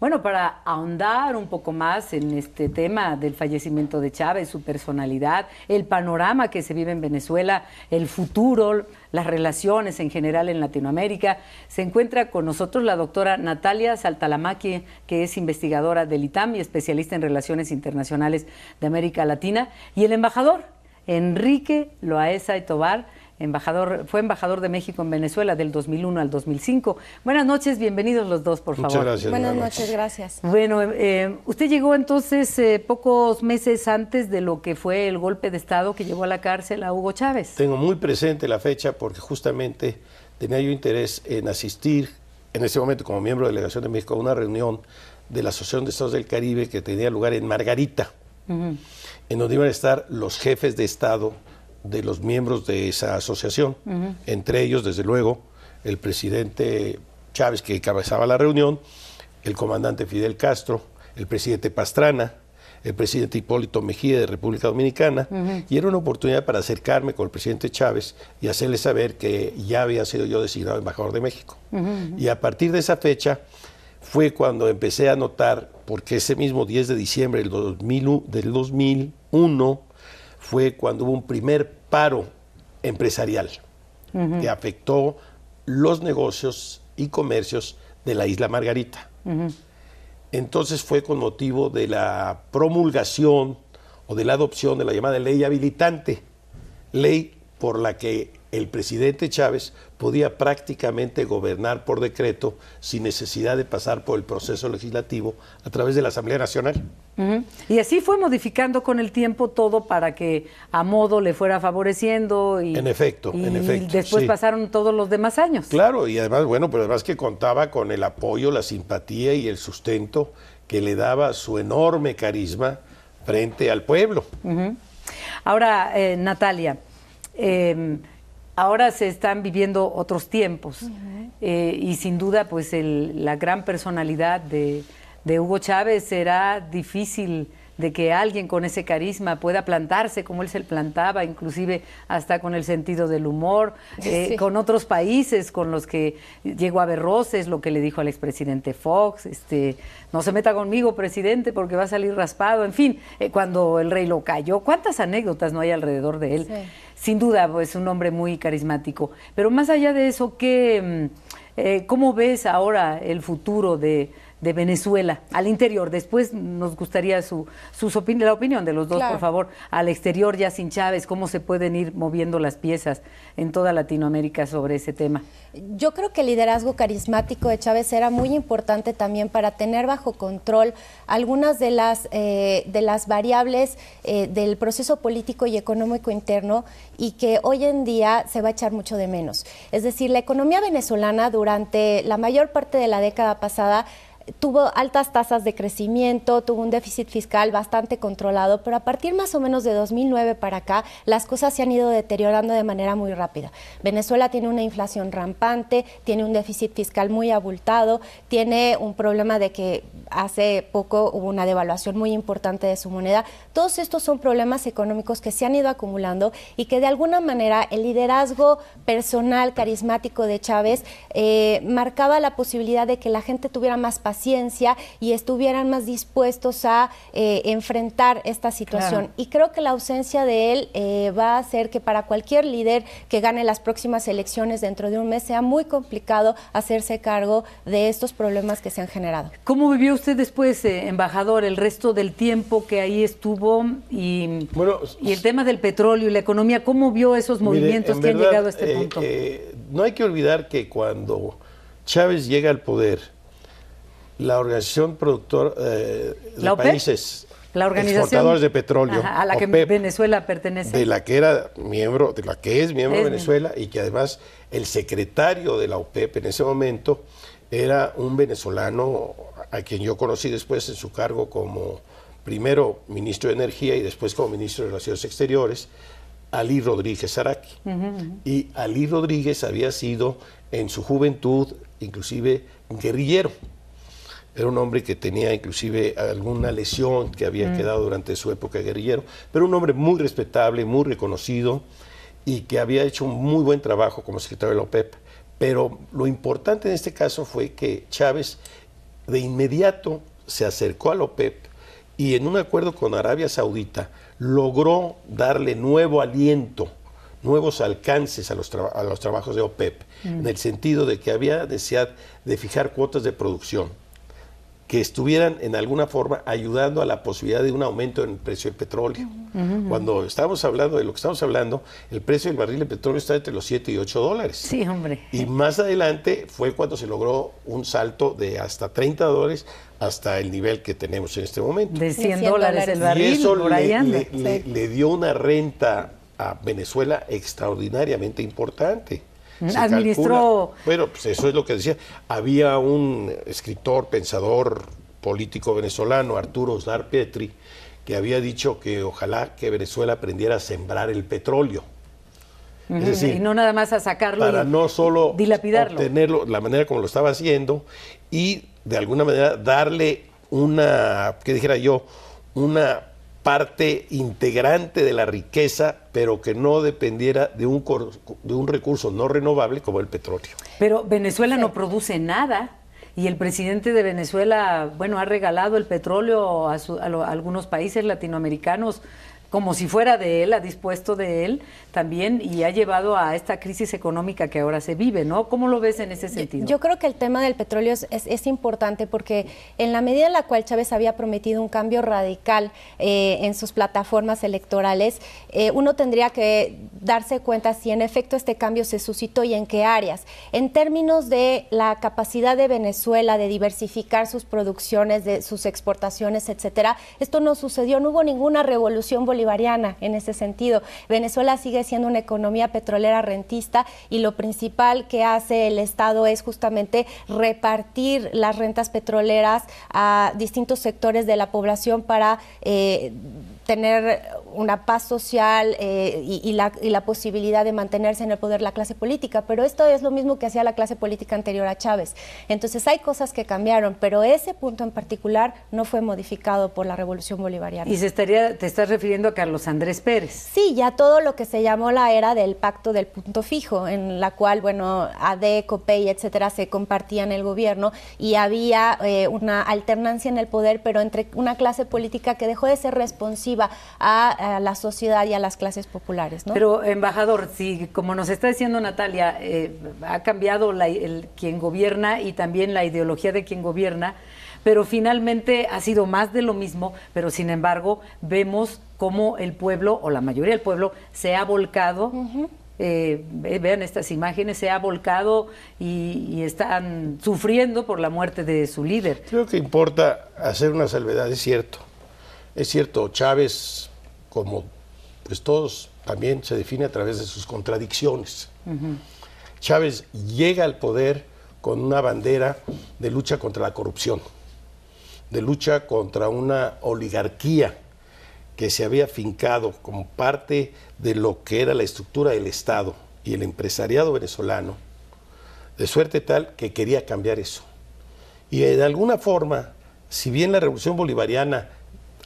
Bueno, para ahondar un poco más en este tema del fallecimiento de Chávez, su personalidad, el panorama que se vive en Venezuela, el futuro, las relaciones en general en Latinoamérica, se encuentra con nosotros la doctora Natalia Saltalamaqui, que es investigadora del ITAM y especialista en relaciones internacionales de América Latina, y el embajador Enrique Loaesa y embajador, fue embajador de México en Venezuela del 2001 al 2005. Buenas noches, bienvenidos los dos, por Muchas favor. Gracias, Buenas noches, gracias. Bueno, eh, eh, usted llegó entonces eh, pocos meses antes de lo que fue el golpe de Estado que llevó a la cárcel a Hugo Chávez. Tengo muy presente la fecha porque justamente tenía yo interés en asistir en ese momento como miembro de la delegación de México a una reunión de la Asociación de Estados del Caribe que tenía lugar en Margarita, en donde iban a estar los jefes de Estado de los miembros de esa asociación, entre ellos, desde luego, el presidente Chávez, que encabezaba la reunión, el comandante Fidel Castro, el presidente Pastrana, el presidente Hipólito Mejía de República Dominicana, y era una oportunidad para acercarme con el presidente Chávez y hacerle saber que ya había sido yo designado embajador de México. Y a partir de esa fecha fue cuando empecé a notar, porque ese mismo 10 de diciembre del, del 2001, fue cuando hubo un primer paro empresarial que afectó los negocios y comercios de la isla Margarita. Entonces fue con motivo de la promulgación o de la adopción de la llamada ley habilitante, ley por la que el presidente Chávez podía prácticamente gobernar por decreto sin necesidad de pasar por el proceso legislativo a través de la Asamblea Nacional. Y así fue modificando con el tiempo todo para que a modo le fuera favoreciendo. Y, en efecto, en efecto. Después pasaron todos los demás años. Claro, y además, bueno, pero pues además que contaba con el apoyo, la simpatía y el sustento que le daba su enorme carisma frente al pueblo. Ahora, eh, Natalia, em, ahora se están viviendo otros tiempos eh, y sin duda, pues la gran personalidad de de Hugo Chávez será difícil de que alguien con ese carisma pueda plantarse como él se plantaba, inclusive hasta con el sentido del humor, eh, con otros países con los que llegó a ver roces, lo que le dijo al expresidente Fox, este, no se meta conmigo, presidente, porque va a salir raspado, en fin, eh, cuando el rey lo cayó, cuántas anécdotas no hay alrededor de él. Sin duda, es pues, un hombre muy carismático. Pero más allá de eso, ¿qué, mm, eh, ¿cómo ves ahora el futuro de de Venezuela al interior. Después nos gustaría su, la opinión de los dos, por favor. Al exterior, ya sin Chávez, cómo se pueden ir moviendo las piezas en toda Latinoamérica sobre ese tema. Yo creo que el liderazgo carismático de Chávez era muy importante también para tener bajo control algunas de las, eh, de las variables eh, del proceso político y económico interno y que hoy en día se va a echar mucho de menos. Es decir, la economía venezolana durante la mayor parte de la década pasada tuvo altas tasas de crecimiento, tuvo un déficit fiscal bastante controlado, pero a partir más o menos de 2009 para acá, las cosas se han ido deteriorando de manera muy rápida. Venezuela tiene una inflación rampante, tiene un déficit fiscal muy abultado, tiene un problema de que hace poco hubo una devaluación muy importante de su moneda. Todos estos son problemas económicos que se han ido acumulando y que de alguna manera el liderazgo personal, carismático de Chávez, eh, marcaba la posibilidad de que la gente tuviera más ciencia y estuvieran más dispuestos a eh, enfrentar esta situación. Y creo que la ausencia de él eh, va a hacer que para cualquier líder que gane las próximas elecciones dentro de un mes sea muy complicado hacerse cargo de estos problemas que se han generado. ¿Cómo vivió usted después, eh, embajador, el resto del tiempo que ahí estuvo y, y el tema del petróleo y la economía? ¿Cómo vio esos movimientos que han llegado a este punto? no hay que olvidar que cuando Chávez llega al poder, la Organización productor eh, de Países la organización exportadores de petróleo a la que Venezuela pertenece de la que era miembro de la que es miembro de Venezuela y que además el secretario de la OPEP en ese momento era un venezolano a quien yo conocí después en su cargo como primero ministro de energía y después como ministro de relaciones exteriores Ali Rodríguez Araqui y Ali Rodríguez había sido en su juventud inclusive guerrillero era un hombre que tenía inclusive alguna lesión que había mm. quedado durante su época guerrillero, pero un hombre muy respetable, muy reconocido y que había hecho un muy buen trabajo como secretario de la OPEP. Pero lo importante en este caso fue que Chávez de inmediato se acercó a la OPEP y en un acuerdo con Arabia Saudita logró darle nuevo aliento, nuevos alcances a los, trabajos de OPEP, en mm. el sentido de que había deseado de fijar cuotas de producción que estuvieran en alguna forma ayudando a la posibilidad de un aumento en el precio del petróleo. Cuando estamos hablando de lo que estamos hablando, el precio del barril de petróleo está entre los 7 y 8 dólares. Sí, hombre. Y más adelante fue cuando se logró un salto de hasta 30 dólares hasta el nivel que tenemos en este momento. De 100, dólares el barril. Y eso le dio una renta a Venezuela extraordinariamente importante. Administró. bueno, pues eso es lo que decía. Había un escritor, pensador político venezolano, Arturo Osdar Petri, que había dicho que ojalá que Venezuela aprendiera a sembrar el petróleo. y no nada más a sacarlo. Para no solo tenerlo, la manera como lo estaba haciendo, y de alguna manera darle una, que dijera yo, una parte integrante de la riqueza, pero que no dependiera de un, recurso no renovable como el petróleo. Pero Venezuela no produce nada y el presidente de Venezuela, bueno, ha regalado el petróleo a algunos países latinoamericanos como si fuera de él, ha dispuesto de él también y ha llevado a esta crisis económica que ahora se vive, ¿no? ¿Cómo lo ves en ese sentido? Yo, creo que el tema del petróleo es, importante porque en la medida en la cual Chávez había prometido un cambio radical eh, en sus plataformas electorales, eh, uno tendría que darse cuenta si en efecto este cambio se suscitó y en qué áreas. En términos de la capacidad de Venezuela de diversificar sus producciones, de sus exportaciones, etcétera, esto no sucedió, no hubo ninguna revolución bolivariana bolivariana en ese sentido. Venezuela sigue siendo una economía petrolera rentista y lo principal que hace el Estado es justamente repartir las rentas petroleras a distintos sectores de la población para... Eh, tener una paz social eh, y, la, posibilidad de mantenerse en el poder la clase política, pero esto es lo mismo que hacía la clase política anterior a Chávez. Entonces hay cosas que cambiaron, pero ese punto en particular no fue modificado por la Revolución Bolivariana. Y se estaría, te estás refiriendo a Carlos Andrés Pérez. Sí, ya todo lo que se llamó la era del pacto del punto fijo, en la cual, bueno, AD, COPEI, etcétera, se compartían el gobierno y había eh, una alternancia en el poder, pero entre una clase política que dejó de ser responsiva a, la sociedad y a las clases populares. ¿no? Pero, embajador, si como nos está diciendo Natalia, eh, ha cambiado el, quien gobierna y también la ideología de quien gobierna, pero finalmente ha sido más de lo mismo, pero sin embargo vemos cómo el pueblo, o la mayoría del pueblo, se ha volcado. Eh, vean estas imágenes, se ha volcado y, están sufriendo por la muerte de su líder. Creo que importa hacer una salvedad, es cierto. Es cierto, Chávez, como pues, todos, también se define a través de sus contradicciones. Chávez llega al poder con una bandera de lucha contra la corrupción, de lucha contra una oligarquía que se había fincado como parte de lo que era la estructura del Estado y el empresariado venezolano, de suerte tal que quería cambiar eso. Y de alguna forma, si bien la revolución bolivariana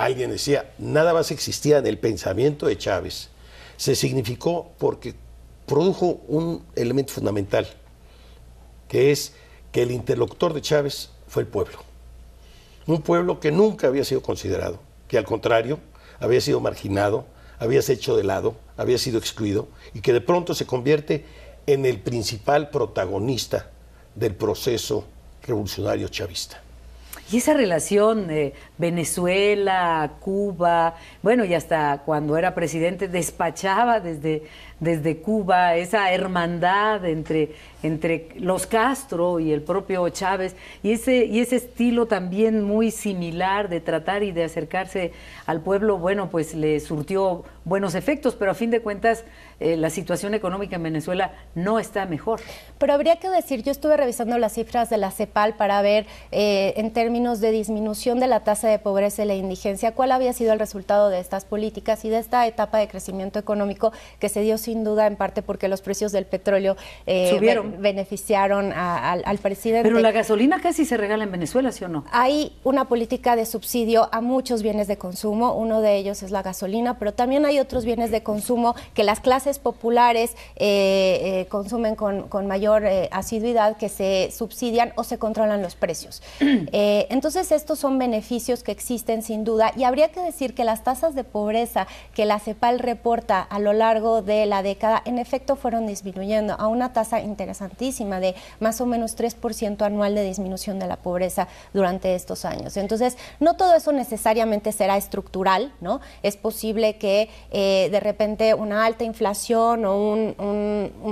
Alguien decía, nada más existía en el pensamiento de Chávez. Se significó porque produjo un elemento fundamental, que es que el interlocutor de Chávez fue el pueblo. Un pueblo que nunca había sido considerado, que al contrario había sido marginado, había sido hecho de lado, había sido excluido y que de pronto se convierte en el principal protagonista del proceso revolucionario chavista. Y esa relación, eh, Venezuela, Cuba, bueno, y hasta cuando era presidente despachaba desde, desde Cuba esa hermandad entre, entre los Castro y el propio Chávez, y ese, y ese estilo también muy similar de tratar y de acercarse al pueblo, bueno, pues le surtió buenos efectos, pero a fin de cuentas eh, la situación económica en Venezuela no está mejor. Pero habría que decir, yo estuve revisando las cifras de la CEPAL para ver eh, en términos de disminución de la tasa de pobreza y la indigencia, cuál había sido el resultado de estas políticas y de esta etapa de crecimiento económico que se dio sin duda en parte porque los precios del petróleo eh, beneficiaron al presidente. Pero la gasolina casi se regala en Venezuela, ¿sí o no? Hay una política de subsidio a muchos bienes de consumo, uno de ellos es la gasolina, pero también hay otros bienes de consumo que las clases populares eh, eh, consumen con mayor asiduidad, que se subsidian o se controlan los precios. entonces estos son beneficios que existen sin duda y habría que decir que las tasas de pobreza que la CEPAL reporta a lo largo de la década en efecto fueron disminuyendo a una tasa interesantísima de más o menos 3% anual de disminución de la pobreza durante estos años. Entonces, no todo eso necesariamente será estructural, ¿no? Es posible que eh, de repente una alta inflación o un,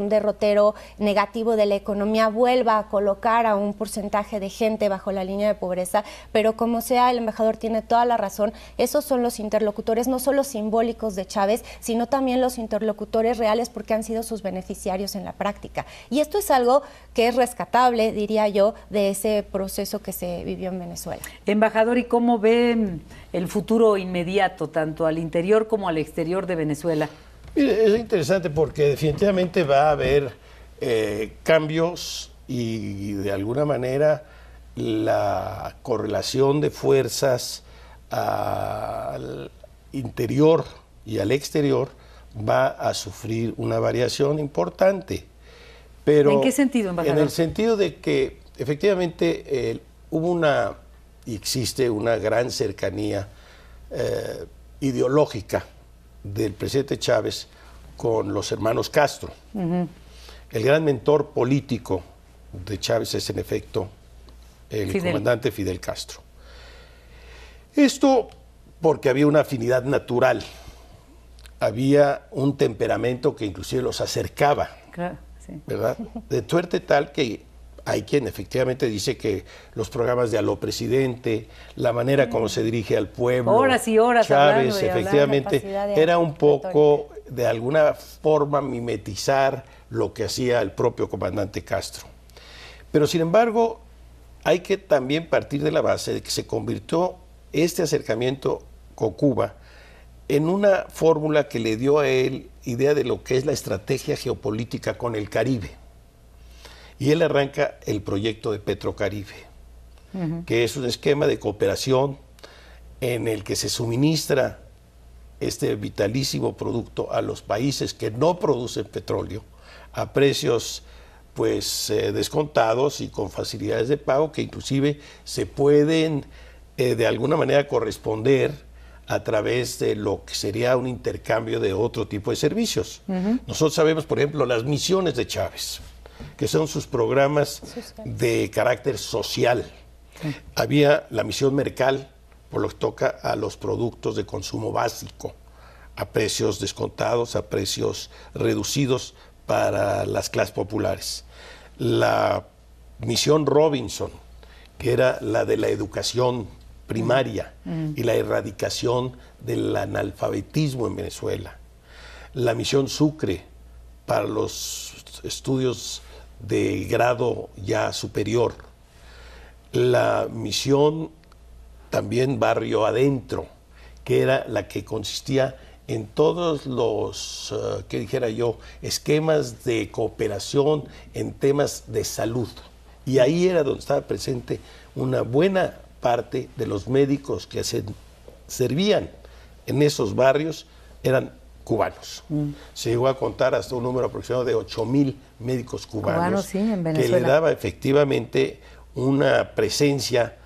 derrotero negativo de la economía vuelva a colocar a un porcentaje de gente bajo la línea de pobreza, pero como sea, el embajador tiene toda la razón, esos son los interlocutores no solo simbólicos de Chávez, sino también los interlocutores reales porque han sido sus beneficiarios en la práctica. Y esto es algo que es rescatable, diría yo, de ese proceso que se vivió en Venezuela. Embajador, ¿y cómo ve el futuro inmediato, tanto al interior como al exterior de Venezuela? es interesante porque definitivamente va a haber eh, cambios y de alguna manera la correlación de fuerzas al interior y al exterior va a sufrir una variación importante. Pero ¿En qué sentido, embajador? En el sentido de que efectivamente hubo una y existe una gran cercanía eh, ideológica del presidente Chávez con los hermanos Castro. El gran mentor político de Chávez es en efecto el comandante Fidel Castro. Esto porque había una afinidad natural, había un temperamento que inclusive los acercaba, claro, sí. ¿verdad? De suerte tal que hay quien efectivamente dice que los programas de Aló Presidente, la manera mm. como se dirige al pueblo, horas y horas Chávez, efectivamente, era un poco de alguna forma mimetizar lo que hacía el propio comandante Castro. Pero sin embargo, hay que también partir de la base de que se convirtió este acercamiento con Cuba en una fórmula que le dio a él idea de lo que es la estrategia geopolítica con el Caribe. Y él arranca el proyecto de Petrocaribe, que es un esquema de cooperación en el que se suministra este vitalísimo producto a los países que no producen petróleo a precios pues eh, descontados y con facilidades de pago que inclusive se pueden eh, de alguna manera corresponder a través de lo que sería un intercambio de otro tipo de servicios. Nosotros sabemos, por ejemplo, las misiones de Chávez, que son sus programas de carácter social. Había la misión mercal, por lo que toca a los productos de consumo básico, a precios descontados, a precios reducidos para las clases populares. La misión Robinson, que era la de la educación primaria mm, mm. y la erradicación del analfabetismo en Venezuela. La misión Sucre para los estudios de grado ya superior. La misión también barrio adentro, que era la que consistía en todos los, eh, que dijera yo, esquemas de cooperación en temas de salud. Y ahí era donde estaba presente una buena parte de los médicos que se servían en esos barrios, eran cubanos. Mm. Se llegó a contar hasta un número aproximado de 8 mil médicos cubanos, cubanos sí, en que le daba efectivamente una presencia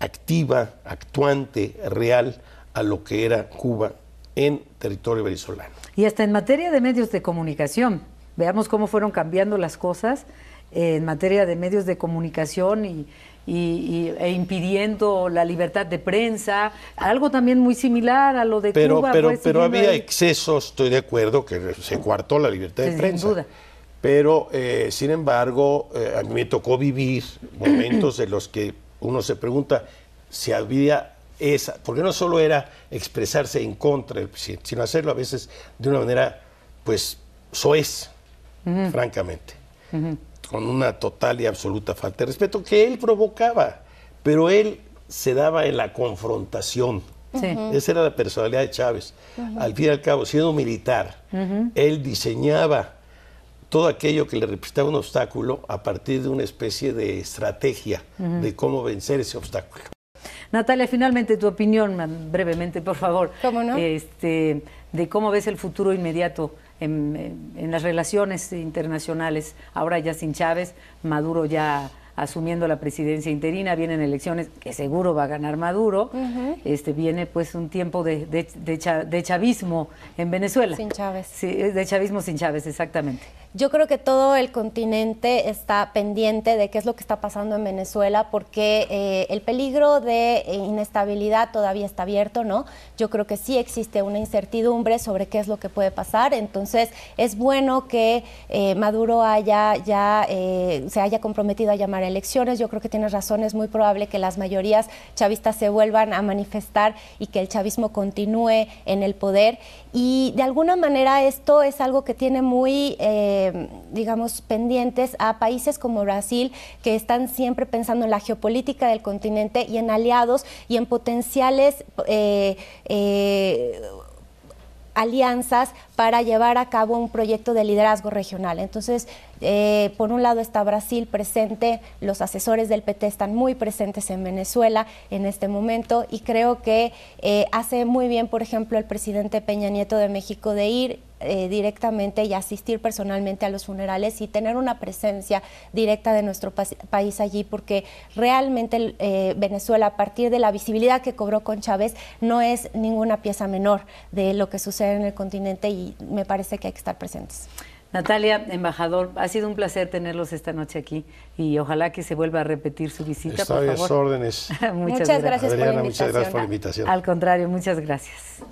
activa, actuante, real a lo que era Cuba en territorio venezolano. Y hasta en materia de medios de comunicación, veamos cómo fueron cambiando las cosas eh, en materia de medios de comunicación y, e impidiendo la libertad de prensa, algo también muy similar a lo de pero, Cuba. Pero, pues, pero había excesos, estoy de acuerdo, que se coartó la libertad de sin prensa. Duda. Pero, eh, sin embargo, eh, a mí me tocó vivir momentos en los que uno se pregunta si había porque no solo era expresarse en contra del presidente, sino hacerlo a veces de una manera, pues, soez, francamente, con una total y absoluta falta de respeto que él provocaba, pero él se daba en la confrontación. Esa era la personalidad de Chávez. Al fin y al cabo, siendo militar, él diseñaba todo aquello que le representaba un obstáculo a partir de una especie de estrategia de cómo vencer ese obstáculo. Natalia, finalmente tu opinión, brevemente, por favor, este, de cómo ves el futuro inmediato en, las relaciones internacionales, ahora ya sin Chávez, Maduro ya asumiendo la presidencia interina, vienen elecciones que seguro va a ganar Maduro, este viene pues un tiempo de, de, chavismo en Venezuela. Sin Chávez. Sí, eh, de chavismo sin Chávez, exactamente. Yo creo que todo el continente está pendiente de qué es lo que está pasando en Venezuela porque eh, el peligro de eh, inestabilidad todavía está abierto, ¿no? Yo creo que sí existe una incertidumbre sobre qué es lo que puede pasar, entonces es bueno que eh, Maduro haya ya se haya comprometido a llamar elecciones. Yo creo que tienes razón, es muy probable que las mayorías chavistas se vuelvan a manifestar y que el chavismo continúe en el poder y de alguna manera esto es algo que tiene muy Em, digamos, pendientes a países como Brasil, que están siempre pensando en la geopolítica del continente y en aliados y en potenciales... Eh, eh, alianzas para llevar a cabo un proyecto de liderazgo regional. Entonces, eh, por un lado está Brasil presente, los asesores del PT están muy presentes en Venezuela en este momento y creo que hace muy bien, por ejemplo, el presidente Peña Nieto de México de ir eh, directamente y asistir personalmente a los funerales y tener una presencia directa de nuestro país allí, porque realmente eh, Venezuela, a partir de la visibilidad que cobró con Chávez, no es ninguna pieza menor de lo que sucede en el continente y me parece que hay que estar presentes. Natalia, embajador, ha sido un placer tenerlos esta noche aquí y ojalá que se vuelva a repetir su visita. por favor. órdenes. muchas, gracias. muchas gracias por la invitación. Al contrario, muchas gracias.